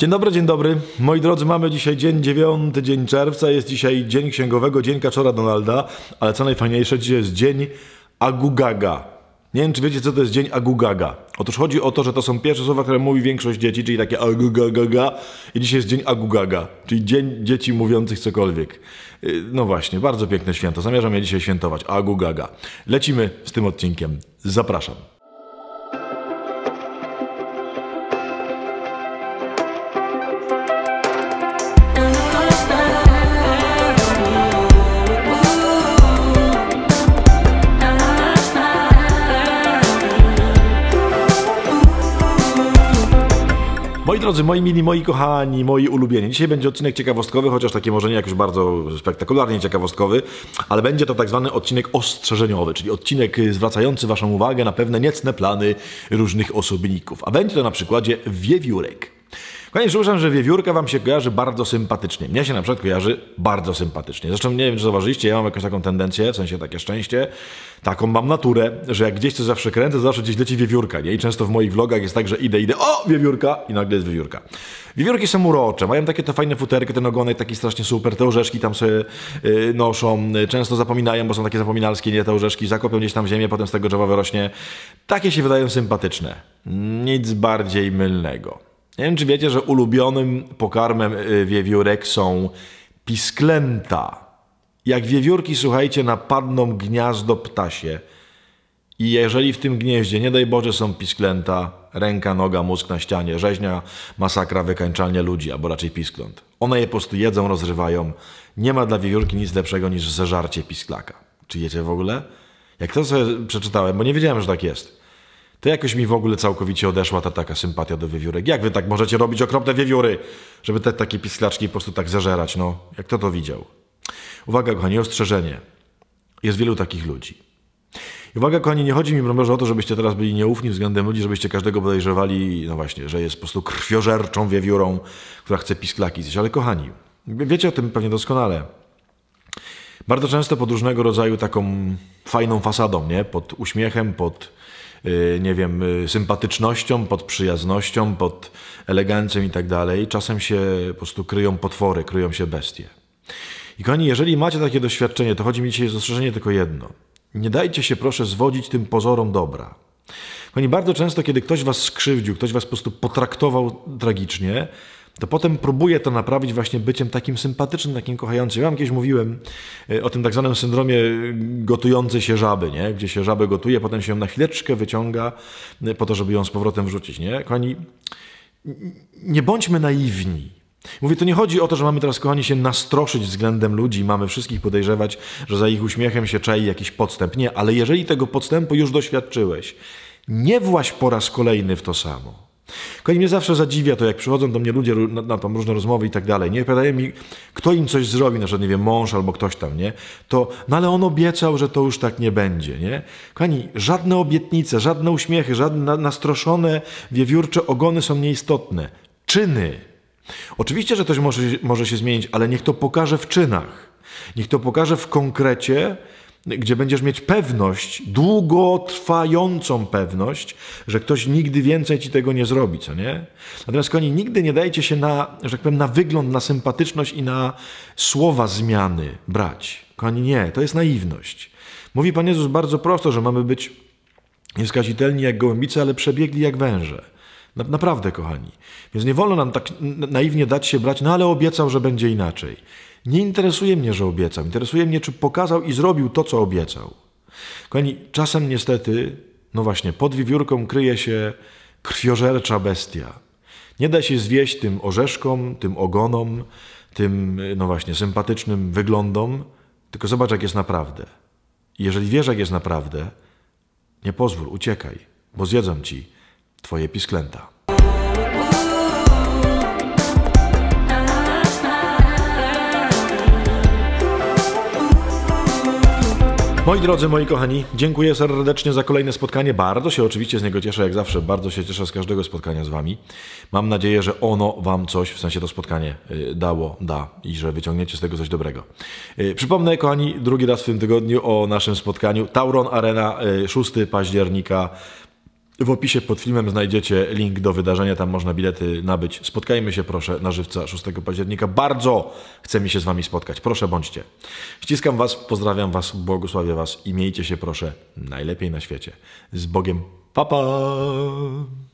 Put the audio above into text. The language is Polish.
Dzień dobry, dzień dobry. Moi drodzy, mamy dzisiaj dzień 9, dzień czerwca, jest dzisiaj dzień księgowego, dzień kaczora Donalda, ale co najfajniejsze, dzisiaj jest dzień Agugaga. Nie wiem, czy wiecie, co to jest dzień Agugaga. Otóż chodzi o to, że to są pierwsze słowa, które mówi większość dzieci, czyli takie agugagaga i dzisiaj jest dzień agugaga, czyli dzień dzieci mówiących cokolwiek. Y, no właśnie, bardzo piękne święto. Zamierzam je dzisiaj świętować. Agugaga. Lecimy z tym odcinkiem. Zapraszam. Moi drodzy, moi mili, moi kochani, moi ulubieni. Dzisiaj będzie odcinek ciekawostkowy, chociaż taki może nie już bardzo spektakularnie ciekawostkowy, ale będzie to tak zwany odcinek ostrzeżeniowy, czyli odcinek zwracający Waszą uwagę na pewne niecne plany różnych osobników. A będzie to na przykładzie wiewiórek. Koniecznie usłyszałem, że wiewiórka wam się kojarzy bardzo sympatycznie. Mnie się na przykład kojarzy bardzo sympatycznie. Zresztą nie wiem, czy zauważyliście, ja mam jakąś taką tendencję, w sensie takie szczęście, taką mam naturę, że jak gdzieś coś zawsze kręcę, to zawsze gdzieś leci wiewiórka, nie? I często w moich vlogach jest tak, że idę, idę, o, wiewiórka i nagle jest wiewiórka. Wiewiórki są urocze, mają takie te fajne futerki, ten ogonek taki strasznie super, te orzeszki tam sobie yy, noszą, y, często zapominają, bo są takie zapominalskie, nie, te orzeszki, zakopią gdzieś tam ziemię, potem z tego drzewa wyrośnie. Takie się wydają sympatyczne. Nic bardziej mylnego. Nie wiem, czy wiecie, że ulubionym pokarmem y, wiewiórek są pisklęta. Jak wiewiórki, słuchajcie, napadną gniazdo ptasie i jeżeli w tym gnieździe, nie daj Boże, są pisklęta, ręka, noga, mózg na ścianie, rzeźnia, masakra, wykańczalnie ludzi, albo raczej piskląt. One je po prostu jedzą, rozrywają. Nie ma dla wiewiórki nic lepszego niż zeżarcie pisklaka. Czy jecie w ogóle? Jak to sobie przeczytałem, bo nie wiedziałem, że tak jest. To jakoś mi w ogóle całkowicie odeszła ta taka sympatia do wiewiórek. Jak wy tak możecie robić okropne wiewióry, żeby te takie pisklaczki po prostu tak zażerać, no? Jak kto to widział? Uwaga, kochani, ostrzeżenie. Jest wielu takich ludzi. I uwaga, kochani, nie chodzi mi promorze o to, żebyście teraz byli nieufni względem ludzi, żebyście każdego podejrzewali, no właśnie, że jest po prostu krwiożerczą wiewiórą, która chce pisklaki zjeść. Ale kochani, wiecie o tym pewnie doskonale. Bardzo często pod różnego rodzaju taką fajną fasadą, nie? Pod uśmiechem, pod Y, nie wiem, y, sympatycznością, pod przyjaznością, pod elegancją i tak dalej. Czasem się po prostu kryją potwory, kryją się bestie. I kochani, jeżeli macie takie doświadczenie, to chodzi mi dzisiaj o zastrzeżenie tylko jedno. Nie dajcie się proszę zwodzić tym pozorom dobra. Kochani, bardzo często, kiedy ktoś was skrzywdził, ktoś was po prostu potraktował tragicznie, to potem próbuję to naprawić właśnie byciem takim sympatycznym, takim kochającym. Ja wam kiedyś mówiłem e, o tym tak zwanym syndromie e, gotującej się żaby, nie? gdzie się żabę gotuje, potem się ją na chwileczkę wyciąga e, po to, żeby ją z powrotem wrzucić. Nie? Kochani, nie bądźmy naiwni. Mówię, to nie chodzi o to, że mamy teraz, kochani, się nastroszyć względem ludzi, mamy wszystkich podejrzewać, że za ich uśmiechem się czai jakiś podstęp. Nie, ale jeżeli tego podstępu już doświadczyłeś, nie właś po raz kolejny w to samo. Tylko mnie zawsze zadziwia to, jak przychodzą do mnie ludzie na, na tam różne rozmowy i tak dalej, nie? Pytają mi, kto im coś zrobi, na przykład, nie wiem, mąż albo ktoś tam, nie? To, no ale on obiecał, że to już tak nie będzie, nie? Kochani, żadne obietnice, żadne uśmiechy, żadne nastroszone, wiewiórcze ogony są nieistotne. Czyny. Oczywiście, że coś może, może się zmienić, ale niech to pokaże w czynach. Niech to pokaże w konkrecie, gdzie będziesz mieć pewność, długotrwającą pewność, że ktoś nigdy więcej ci tego nie zrobi, co nie? Natomiast koni, nigdy nie dajcie się na, że tak powiem, na wygląd, na sympatyczność i na słowa zmiany brać. Koni, nie, to jest naiwność. Mówi Pan Jezus bardzo prosto, że mamy być nieskazitelni jak gołębice, ale przebiegli jak węże. Naprawdę, kochani. Więc nie wolno nam tak naiwnie dać się brać, no ale obiecał, że będzie inaczej. Nie interesuje mnie, że obiecał. Interesuje mnie, czy pokazał i zrobił to, co obiecał. Kochani, czasem niestety, no właśnie, pod wiewiórką kryje się krwiożercza bestia. Nie da się zwieść tym orzeszkom, tym ogonom, tym, no właśnie, sympatycznym wyglądom, tylko zobacz, jak jest naprawdę. Jeżeli wiesz, jak jest naprawdę, nie pozwól, uciekaj, bo zjedzą ci twoje pisklęta. Moi drodzy, moi kochani, dziękuję serdecznie za kolejne spotkanie. Bardzo się oczywiście z niego cieszę, jak zawsze. Bardzo się cieszę z każdego spotkania z Wami. Mam nadzieję, że ono Wam coś, w sensie to spotkanie, y, dało, da i że wyciągniecie z tego coś dobrego. Y, przypomnę, kochani, drugi raz w tym tygodniu o naszym spotkaniu. Tauron Arena, 6 y, października w opisie pod filmem znajdziecie link do wydarzenia, tam można bilety nabyć. Spotkajmy się proszę na żywca 6 października. Bardzo chcę mi się z Wami spotkać. Proszę bądźcie. Ściskam Was, pozdrawiam Was, błogosławię Was i miejcie się proszę najlepiej na świecie. Z Bogiem. Pa, pa!